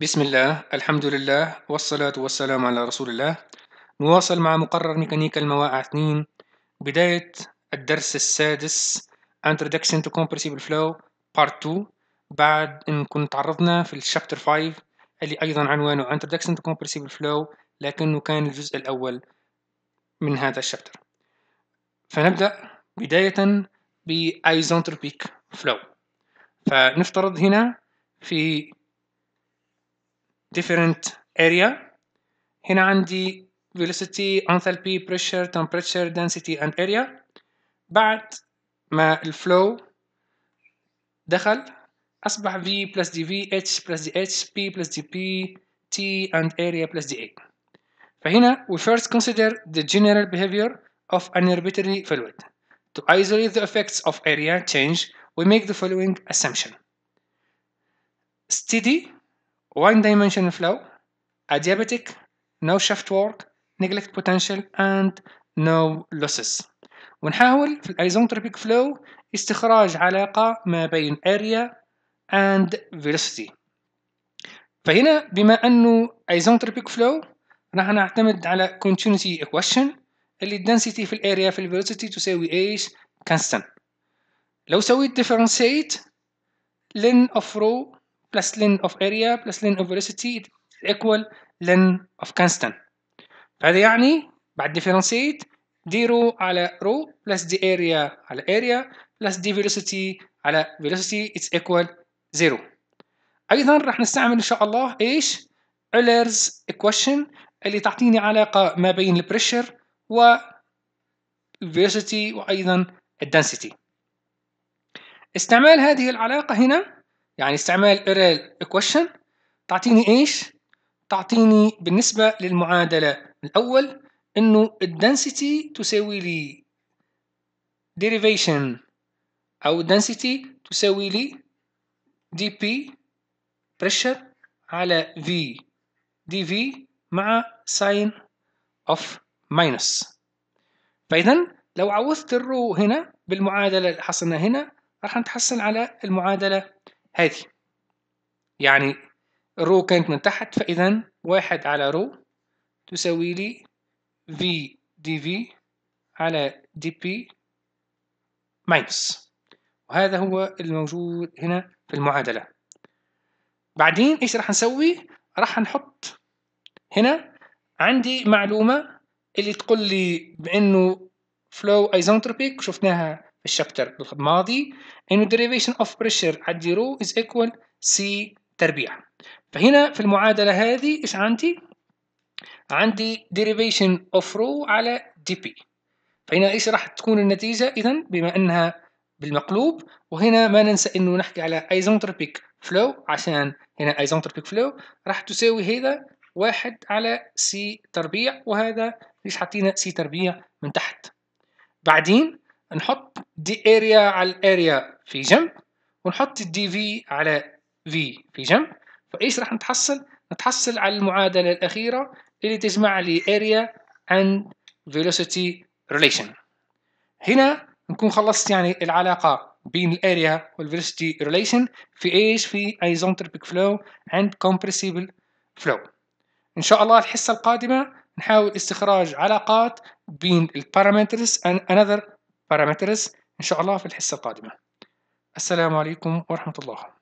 بسم الله الحمد لله والصلاة والسلام على رسول الله نواصل مع مقرر ميكانيكا المواقع 2 بداية الدرس السادس Introduction to Compressible Flow Part 2 بعد أن كنا تعرضنا في الشابتر 5 اللي أيضا عنوانه Introduction to Compressible Flow لكنه كان الجزء الأول من هذا الشابتر فنبدأ بداية بأيزونتروبيك فلو فنفترض هنا في different area هنا عندي velocity enthalpy pressure temperature density and area بعد ما الفلو دخل أصبح V plus dV H plus dH P plus dP T and area plus dA فهنا we first consider the general behavior of an arbitrary fluid To isolate the effects of area change we make the following assumption steady one dimensional flow, adiabatic, no shift work, neglect potential and no losses ونحاول في الايزونتروبيك فلو استخراج علاقة ما بين area and velocity فهنا بما انه ايزونتروبيك فلو راح نعتمد على continuity equation اللي density في الاريا في الفيلوسيتي تساوي ايش constant. لو سويت differentiate لن of رو plus ln of area plus ln of velocity equal ln of constant فهذا يعني بعد differentiate دي رو على رو plus دي area على area plus دي velocity على velocity it's equal 0 ايضا راح نستعمل ان شاء الله ايش Euler's equation اللي تعطيني علاقة ما بين البريشر و الفيرسيتي وأيضا الدنسيتي استعمال هذه العلاقة هنا يعني استعمال Eral Equation تعطيني ايش؟ تعطيني بالنسبة للمعادلة الأول إنه الدنسيتي تساوي لي ديريفيشن أو density تساوي لي dp pressure على v dv مع ساين of minus فإذا لو عوضت الرو هنا بالمعادلة اللي حصلنا هنا راح نتحصل على المعادلة هذه يعني رو كانت من تحت فإذا واحد على رو تساوي لي في دي في على دي بي ماينس وهذا هو الموجود هنا في المعادلة بعدين إيش راح نسوي؟ راح نحط هنا عندي معلومة اللي تقول لي بأنه فلو ايزونتروبيك شفناها في الشابتر الماضي انه derivation of pressure at zero is equal c تربيع فهنا في المعادلة هذه ايش عندي؟ عندي derivation of rho على dp فهنا ايش راح تكون النتيجة اذا بما انها بالمقلوب وهنا ما ننسى انه نحكي على ايزونتروبيك فلو عشان هنا ايزونتروبيك فلو راح تساوي هذا واحد على سي تربيع وهذا ليش حاطينه سي تربيع من تحت بعدين نحط دي اريا على الاريا في جنب ونحط الدي في على في في جنب فايش راح نتحصل نتحصل على المعادله الاخيره اللي تجمع لي اريا and velocity relation هنا نكون خلصت يعني العلاقه بين الاريا والفيلوسيتي ريليشن في ايش في ايزونتروبيك فلو عند كومبريسيبل فلو ان شاء الله الحصه القادمه نحاول استخراج علاقات بين البارامترز and another parameters إن شاء الله في الحصة القادمة السلام عليكم ورحمة الله